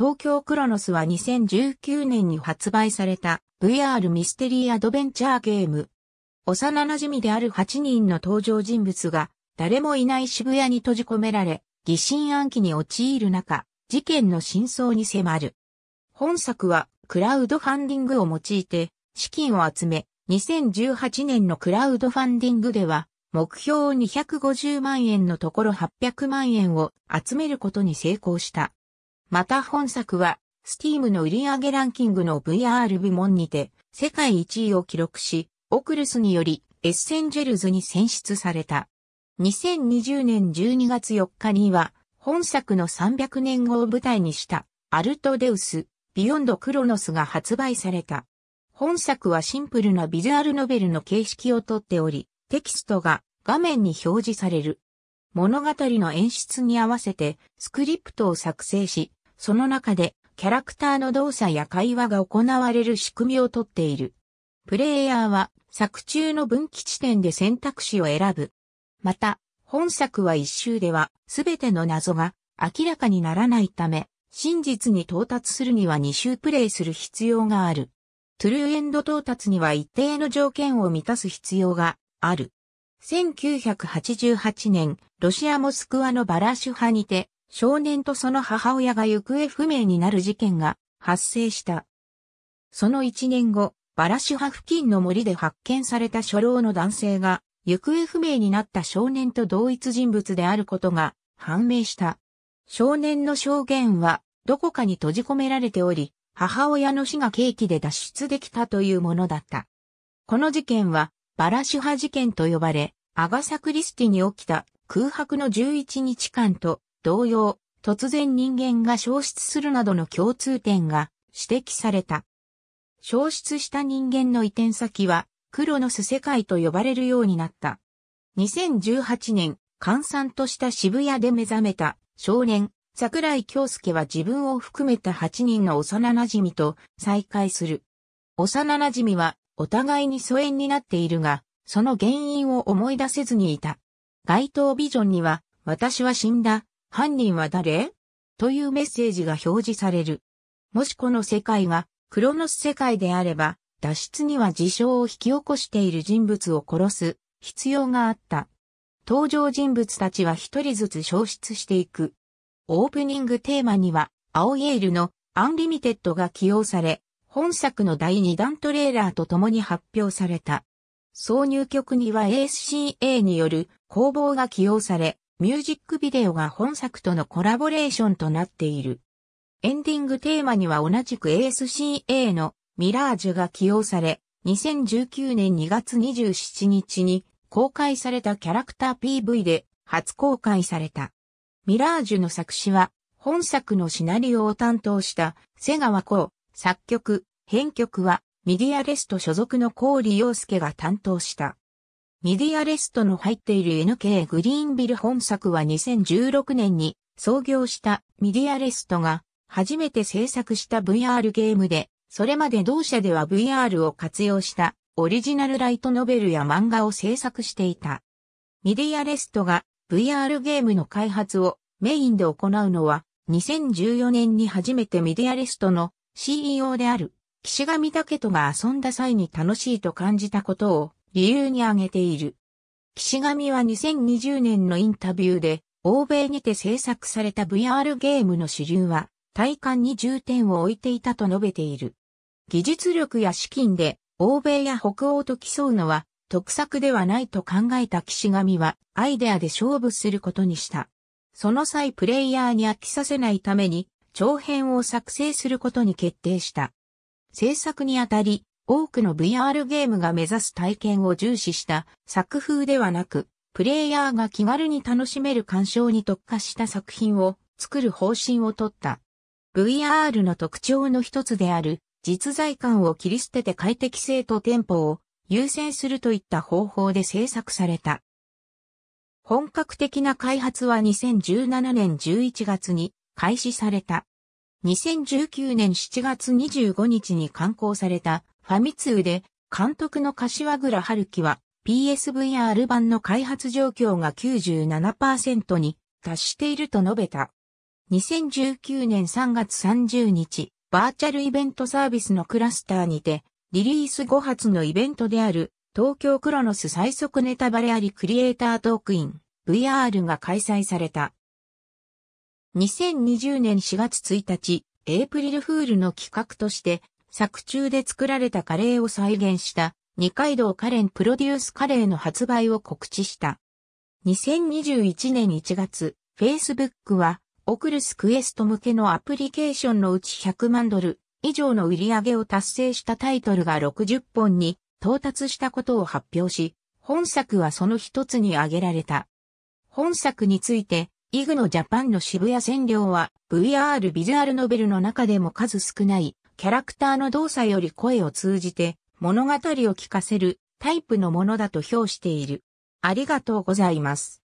東京クロノスは2019年に発売された VR ミステリーアドベンチャーゲーム。幼馴染である8人の登場人物が誰もいない渋谷に閉じ込められ、疑心暗鬼に陥る中、事件の真相に迫る。本作はクラウドファンディングを用いて資金を集め、2018年のクラウドファンディングでは目標250万円のところ800万円を集めることに成功した。また本作は、Steam の売上ランキングの VR 部門にて、世界1位を記録し、オクルスにより、エッセンジェルズに選出された。2020年12月4日には、本作の300年後を舞台にした、アルトデウス、ビヨンドクロノスが発売された。本作はシンプルなビジュアルノベルの形式をとっており、テキストが画面に表示される。物語の演出に合わせてスクリプトを作成し、その中でキャラクターの動作や会話が行われる仕組みをとっている。プレイヤーは作中の分岐地点で選択肢を選ぶ。また、本作は一周ではすべての謎が明らかにならないため、真実に到達するには二周プレイする必要がある。トゥルーエンド到達には一定の条件を満たす必要がある。1988年、ロシア・モスクワのバラシュ派にて、少年とその母親が行方不明になる事件が発生した。その一年後、バラシュハ付近の森で発見された初老の男性が、行方不明になった少年と同一人物であることが判明した。少年の証言は、どこかに閉じ込められており、母親の死が契機で脱出できたというものだった。この事件は、バラシュハ事件と呼ばれ、アガサ・クリスティに起きた空白の11日間と同様、突然人間が消失するなどの共通点が指摘された。消失した人間の移転先は、黒の巣世界と呼ばれるようになった。2018年、閑散とした渋谷で目覚めた少年、桜井京介は自分を含めた8人の幼馴染と再会する。幼馴染はお互いに疎遠になっているが、その原因を思い出せずにいた。街頭ビジョンには、私は死んだ、犯人は誰というメッセージが表示される。もしこの世界がクロノス世界であれば、脱出には事象を引き起こしている人物を殺す必要があった。登場人物たちは一人ずつ消失していく。オープニングテーマには、青イエールのアンリミテッドが起用され、本作の第2弾トレーラーと共に発表された。挿入曲には ASCA による工房が起用され、ミュージックビデオが本作とのコラボレーションとなっている。エンディングテーマには同じく ASCA のミラージュが起用され、2019年2月27日に公開されたキャラクター PV で初公開された。ミラージュの作詞は本作のシナリオを担当した瀬川光、作曲、編曲はミディアレスト所属の郡洋介が担当した。ミディアレストの入っている NK グリーンビル本作は2016年に創業したミディアレストが初めて制作した VR ゲームで、それまで同社では VR を活用したオリジナルライトノベルや漫画を制作していた。ミディアレストが VR ゲームの開発をメインで行うのは2014年に初めてミディアレストの CEO である岸上武人が遊んだ際に楽しいと感じたことを理由に挙げている。岸上は2020年のインタビューで、欧米にて制作された VR ゲームの主流は、体感に重点を置いていたと述べている。技術力や資金で、欧米や北欧と競うのは、得策ではないと考えた岸上は、アイデアで勝負することにした。その際プレイヤーに飽きさせないために、長編を作成することに決定した。制作にあたり、多くの VR ゲームが目指す体験を重視した作風ではなく、プレイヤーが気軽に楽しめる鑑賞に特化した作品を作る方針をとった。VR の特徴の一つである実在感を切り捨てて快適性とテンポを優先するといった方法で制作された。本格的な開発は2017年11月に開始された。2019年7月25日に刊行されたファミ通で、監督の柏倉春樹は、PSVR 版の開発状況が97%に達していると述べた。2019年3月30日、バーチャルイベントサービスのクラスターにて、リリース後発のイベントである、東京クロノス最速ネタバレありクリエイタートークイン、VR が開催された。2020年4月1日、エイプリルフールの企画として、作中で作られたカレーを再現した二階堂カレンプロデュースカレーの発売を告知した。2021年1月、Facebook は、オクルスクエスト向けのアプリケーションのうち100万ドル以上の売り上げを達成したタイトルが60本に到達したことを発表し、本作はその一つに挙げられた。本作について、イグのジャパンの渋谷占領は VR ビジュアルノベルの中でも数少ないキャラクターの動作より声を通じて物語を聞かせるタイプのものだと評している。ありがとうございます。